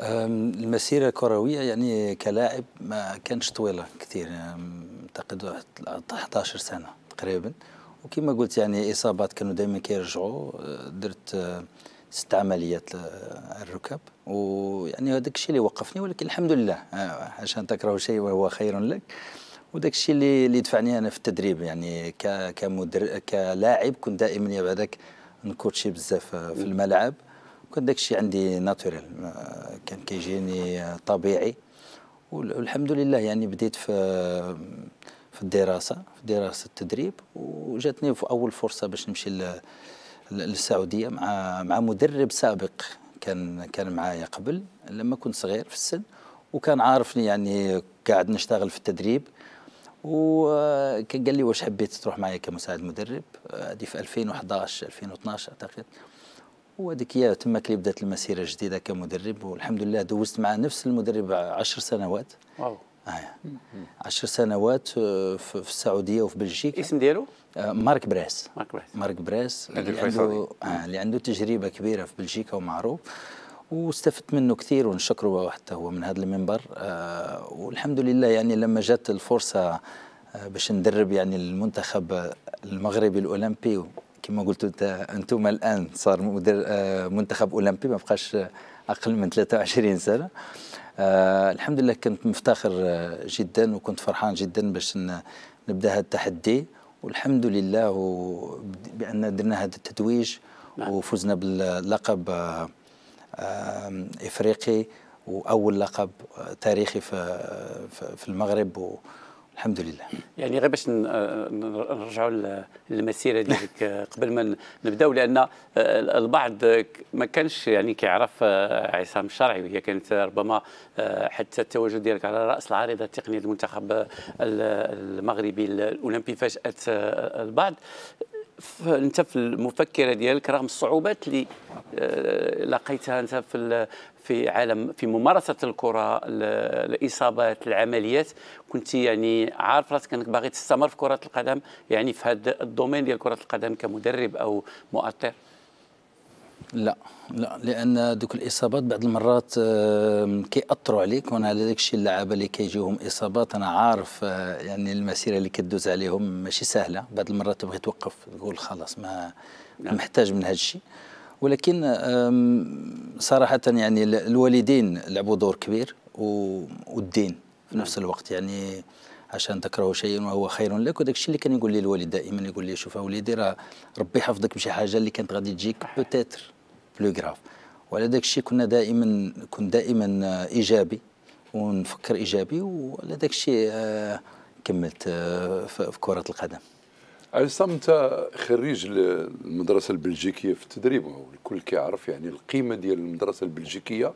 المسيرة الكروية يعني كلاعب ما كانش طويلة كثير أعتقد يعني 11 سنة تقريبا وكما قلت يعني إصابات كانوا دائما كيرجعوا أه، درت أه، ست عمليات الركب ويعني هذاك الشيء اللي وقفني ولكن الحمد لله أه، عشان تكره شيء وهو خير لك وداك الشيء اللي اللي دفعني انا في التدريب يعني كمدر... كلاعب كنت دائما بعدك نكوتشي بزاف في الملعب وكان داكشي عندي ناتوريل آه، كان كيجيني آه، طبيعي والحمد لله يعني بديت في في الدراسه في دراسه التدريب وجاتني في اول فرصه باش نمشي للسعوديه مع مع مدرب سابق كان كان معايا قبل لما كنت صغير في السن وكان عارفني يعني قاعد نشتغل في التدريب وكان قال لي واش حبيت تروح معايا كمساعد مدرب هذه آه، في 2011 2012 اعتقد وهذيك هي تما اللي بدات المسيره الجديده كمدرب والحمد لله دوزت مع نفس المدرب عشر سنوات واو آه. عشر سنوات آه، في السعوديه وفي بلجيكا اسم ديالو آه، مارك براس مارك براس مارك براس آه، اللي عنده آه تجربه كبيره في بلجيكا ومعروف واستفدت منه كثير ونشكره حتى هو من هذا المنبر آه والحمد لله يعني لما جات الفرصه باش ندرب يعني المنتخب المغربي الاولمبي كما قلت انت انتم الان صار مدير آه، منتخب اولمبي ما بقاش آه، اقل من 23 سنه آه الحمد لله كنت مفتخر آه، جدا وكنت فرحان جدا باش نبدا هذا التحدي والحمد لله بان درنا هذا التتويج نعم. وفزنا باللقب آه افريقي واول لقب تاريخي في, في المغرب الحمد لله يعني غير باش نرجعوا للمسيره ديالك قبل ما نبداو لان آه، البعض ما كانش يعني كيعرف آه، عصام الشرعي وهي كانت ربما آه، حتى التواجد ديالك على راس العارضه التقنيه للمنتخب المغربي الاولمبي فاجات البعض انت في المفكره ديالك رغم الصعوبات اللي آه، لقيتها انت في في عالم في ممارسه الكره الاصابات العمليات كنت يعني عارف راسك انك باغي تستمر في كره القدم يعني في هذا الدومين ديال كره القدم كمدرب او مؤثر لا لا لان دوك الاصابات بعض المرات آه، كيأثروا عليك وانا على داك الشيء اللعابه اللي كيجيهم اصابات انا عارف آه، يعني المسيره اللي كدوز عليهم ماشي سهله بعض المرات تبغي توقف تقول خلاص ما نعم. محتاج من هذا الشيء ولكن صراحه يعني الوالدين لعبوا دور كبير والدين في نفس نعم. الوقت يعني عشان تكره شيئا وهو خير لك وداك الشيء اللي كان يقول لي الوالد دائما يقول لي شوف اوليدي راه ربي يحفظك بشي حاجه اللي كانت غادي تجيك بوتيتر بلو غراف وعلى داك الشيء كنا دائما كنت دائما ايجابي ونفكر ايجابي وعلى داك الشيء كملت في كره القدم عصام انت خريج المدرسه البلجيكيه في التدريب والكل كيعرف يعني القيمه ديال المدرسه البلجيكيه